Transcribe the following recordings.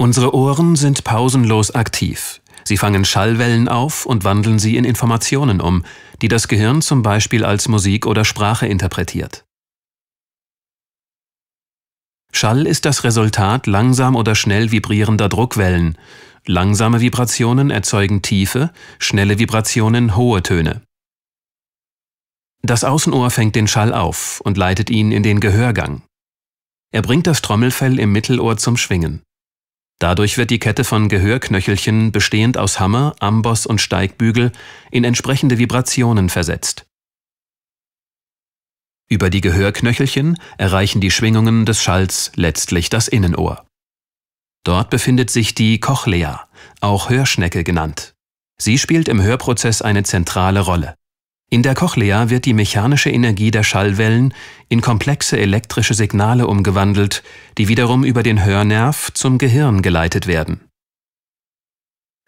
Unsere Ohren sind pausenlos aktiv. Sie fangen Schallwellen auf und wandeln sie in Informationen um, die das Gehirn zum Beispiel als Musik oder Sprache interpretiert. Schall ist das Resultat langsam oder schnell vibrierender Druckwellen. Langsame Vibrationen erzeugen tiefe, schnelle Vibrationen hohe Töne. Das Außenohr fängt den Schall auf und leitet ihn in den Gehörgang. Er bringt das Trommelfell im Mittelohr zum Schwingen. Dadurch wird die Kette von Gehörknöchelchen bestehend aus Hammer, Amboss und Steigbügel in entsprechende Vibrationen versetzt. Über die Gehörknöchelchen erreichen die Schwingungen des Schalls letztlich das Innenohr. Dort befindet sich die Cochlea, auch Hörschnecke genannt. Sie spielt im Hörprozess eine zentrale Rolle. In der Cochlea wird die mechanische Energie der Schallwellen in komplexe elektrische Signale umgewandelt, die wiederum über den Hörnerv zum Gehirn geleitet werden.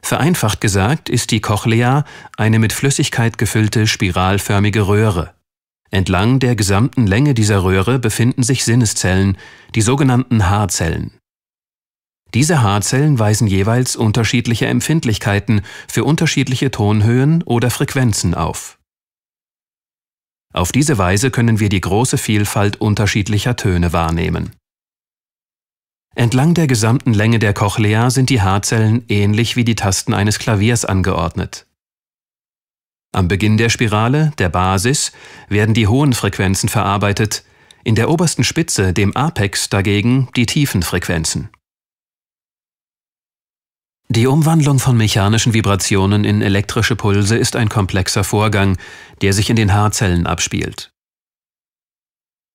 Vereinfacht gesagt ist die Cochlea eine mit Flüssigkeit gefüllte spiralförmige Röhre. Entlang der gesamten Länge dieser Röhre befinden sich Sinneszellen, die sogenannten Haarzellen. Diese Haarzellen weisen jeweils unterschiedliche Empfindlichkeiten für unterschiedliche Tonhöhen oder Frequenzen auf. Auf diese Weise können wir die große Vielfalt unterschiedlicher Töne wahrnehmen. Entlang der gesamten Länge der Cochlea sind die Haarzellen ähnlich wie die Tasten eines Klaviers angeordnet. Am Beginn der Spirale, der Basis, werden die hohen Frequenzen verarbeitet, in der obersten Spitze, dem Apex, dagegen die tiefen Frequenzen. Die Umwandlung von mechanischen Vibrationen in elektrische Pulse ist ein komplexer Vorgang, der sich in den Haarzellen abspielt.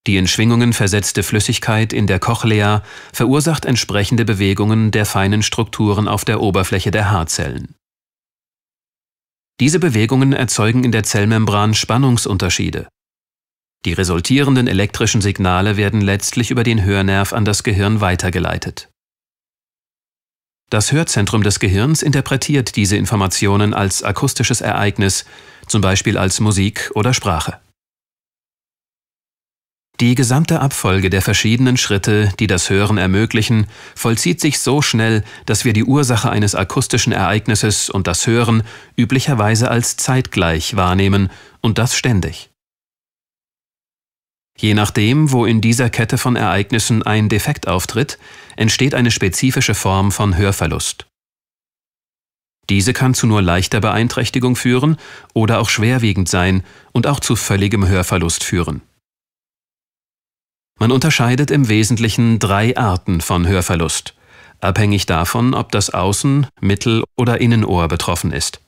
Die in Schwingungen versetzte Flüssigkeit in der Cochlea verursacht entsprechende Bewegungen der feinen Strukturen auf der Oberfläche der Haarzellen. Diese Bewegungen erzeugen in der Zellmembran Spannungsunterschiede. Die resultierenden elektrischen Signale werden letztlich über den Hörnerv an das Gehirn weitergeleitet. Das Hörzentrum des Gehirns interpretiert diese Informationen als akustisches Ereignis, zum Beispiel als Musik oder Sprache. Die gesamte Abfolge der verschiedenen Schritte, die das Hören ermöglichen, vollzieht sich so schnell, dass wir die Ursache eines akustischen Ereignisses und das Hören üblicherweise als zeitgleich wahrnehmen und das ständig. Je nachdem, wo in dieser Kette von Ereignissen ein Defekt auftritt, entsteht eine spezifische Form von Hörverlust. Diese kann zu nur leichter Beeinträchtigung führen oder auch schwerwiegend sein und auch zu völligem Hörverlust führen. Man unterscheidet im Wesentlichen drei Arten von Hörverlust, abhängig davon, ob das Außen-, Mittel- oder Innenohr betroffen ist.